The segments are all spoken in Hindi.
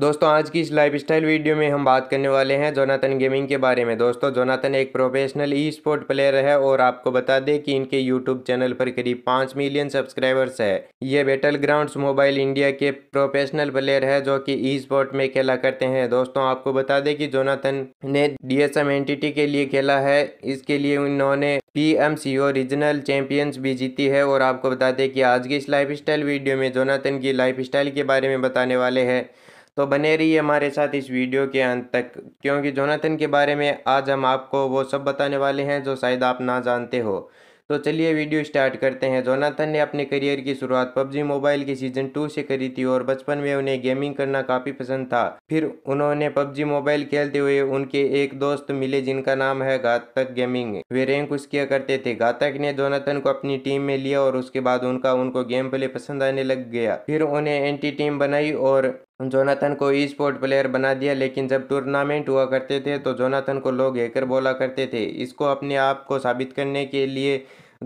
दोस्तों आज की इस लाइफ स्टाइल वीडियो में हम बात करने वाले हैं जोनाथन गेमिंग के बारे में दोस्तों जोनाथन एक प्रोफेशनल ई स्पोर्ट प्लेयर है और आपको बता दें कि इनके यूट्यूब चैनल पर करीब पाँच मिलियन सब्सक्राइबर्स है ये बेटल ग्राउंड मोबाइल इंडिया के प्रोफेशनल प्लेयर है जो कि ई स्पोर्ट में खेला करते हैं दोस्तों आपको बता दें कि जोनाथन ने डी एस के लिए खेला है इसके लिए उन्होंने P M C O regional champions भी जीती है और आपको बता दें कि आज की इस लाइफ स्टाइल वीडियो में जोनाथन की लाइफ स्टाइल के बारे में बताने वाले हैं तो बने रहिए हमारे साथ इस वीडियो के अंत तक क्योंकि जोनाथन के बारे में आज हम आपको वो सब बताने वाले हैं जो शायद आप ना जानते हो तो चलिए वीडियो स्टार्ट करते हैं जोनाथन ने अपने करियर की शुरुआत पबजी मोबाइल के सीजन टू से करी थी और बचपन में उन्हें गेमिंग करना काफ़ी पसंद था फिर उन्होंने पबजी मोबाइल खेलते हुए उनके एक दोस्त मिले जिनका नाम है घातक गेमिंग वे रैंक उस किया करते थे घातक ने जोनाथन को अपनी टीम में लिया और उसके बाद उनका उनको गेम प्ले पसंद आने लग गया फिर उन्हें एंटी टीम बनाई और जोनाथन को ई स्पोर्ट प्लेयर बना दिया लेकिन जब टूर्नामेंट हुआ करते थे तो जोनाथन को लोग हैकर बोला करते थे इसको अपने आप को साबित करने के लिए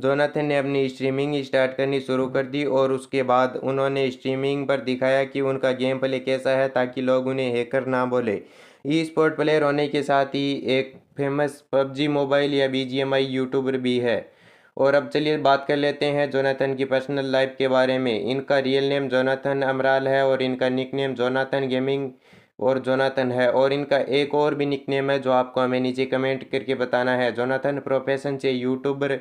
जोनाथन ने अपनी स्ट्रीमिंग स्टार्ट करनी शुरू कर दी और उसके बाद उन्होंने स्ट्रीमिंग पर दिखाया कि उनका गेम प्ले कैसा है ताकि लोग उन्हें हैकर ना बोले ई स्पोर्ट प्लेयर होने के साथ ही एक फेमस पबजी मोबाइल या बी जी यूट्यूबर भी है और अब चलिए बात कर लेते हैं जोनाथन की पर्सनल लाइफ के बारे में इनका रियल नेम जोनाथन अमराल है और इनका निक नेम जोनाथन गेमिंग और जोनाथन है और इनका एक और भी निक नेम है जो आपको हमें नीचे कमेंट करके बताना है जोनाथन प्रोफेशन से यूट्यूबर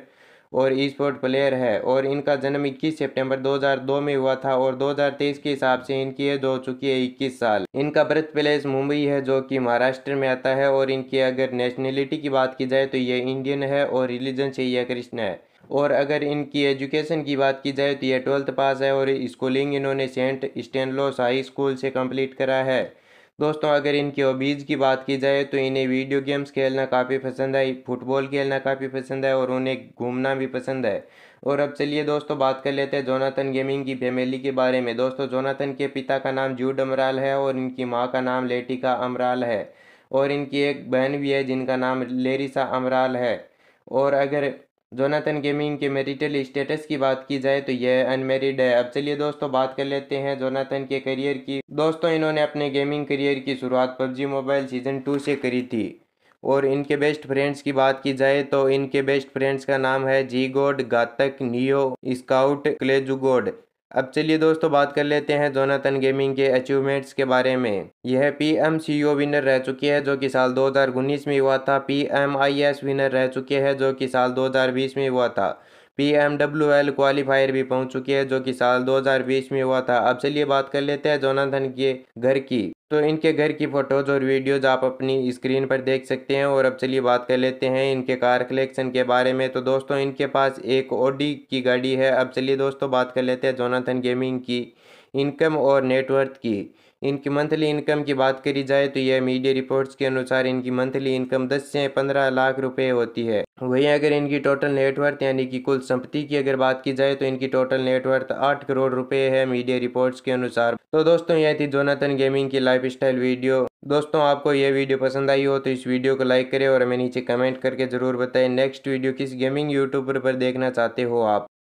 और ई स्पोर्ट प्लेयर है और इनका जन्म 21 सितंबर 2002 में हुआ था और 2023 के हिसाब से इनकी एज हो चुकी है इक्कीस साल इनका बर्थ प्लेस मुंबई है जो कि महाराष्ट्र में आता है और इनकी अगर नेशनलिटी की बात की जाए तो ये इंडियन है और रिलीजन से यह कृष्ण है और अगर इनकी एजुकेशन की बात की जाए तो ये ट्वेल्थ पास है और स्कूलिंग इन्होंने सेंट स्टेनलोस हाई स्कूल से कंप्लीट करा है दोस्तों अगर इनकी हॉबीज़ की बात की जाए तो इन्हें वीडियो गेम्स खेलना काफ़ी पसंद है फुटबॉल खेलना काफ़ी पसंद है और उन्हें घूमना भी पसंद है और अब चलिए दोस्तों बात कर लेते हैं जोनाथन गेमिंग की फैमिली के बारे में दोस्तों जोनाथन के पिता का नाम जूड अमराल है और इनकी माँ का नाम लेटिका अमराल है और इनकी एक बहन भी है जिनका नाम लेरिसा अमराल है और अगर जोनाथन गेमिंग के मेरिटल स्टेटस की बात की जाए तो यह अनमेरिड है अब चलिए दोस्तों बात कर लेते हैं जोनाथन के करियर की दोस्तों इन्होंने अपने गेमिंग करियर की शुरुआत पबजी मोबाइल सीजन टू से करी थी और इनके बेस्ट फ्रेंड्स की बात की जाए तो इनके बेस्ट फ्रेंड्स का नाम है जी गोड घातक नियो स्काउट क्लेजुगोड अब चलिए दोस्तों बात कर लेते हैं जोनाथन गेमिंग के अचीवमेंट्स के बारे में यह P M C O winner रह चुकी है जो कि साल 2019 में हुआ था P M I S winner रह चुके हैं जो कि साल 2020 में हुआ था P M W L qualifier भी पहुंच चुकी है जो कि साल 2020 में हुआ था अब चलिए बात कर लेते हैं जोनाथन के घर की तो इनके घर की फ़ोटोज़ और वीडियोज़ आप अपनी स्क्रीन पर देख सकते हैं और अब चलिए बात कर लेते हैं इनके कार कलेक्शन के बारे में तो दोस्तों इनके पास एक ओडी की गाड़ी है अब चलिए दोस्तों बात कर लेते हैं जोनाथन गेमिंग की इनकम और नेटवर्थ की इनकी मंथली इनकम की बात करी जाए तो यह मीडिया रिपोर्ट्स के अनुसार इनकी मंथली इनकम 10 से 15 लाख रुपए होती है वहीं अगर इनकी टोटल नेटवर्थ यानी कि कुल संपत्ति की अगर बात की जाए तो इनकी टोटल नेटवर्थ आठ करोड़ रुपए है मीडिया रिपोर्ट्स के अनुसार तो दोस्तों यह थी जोनाथन गेमिंग की लाइफ स्टाइल वीडियो दोस्तों आपको यह वीडियो पसंद आई हो तो इस वीडियो को लाइक करें और हमें नीचे कमेंट करके ज़रूर बताएं नेक्स्ट वीडियो किस गेमिंग यूट्यूबर पर देखना चाहते हो आप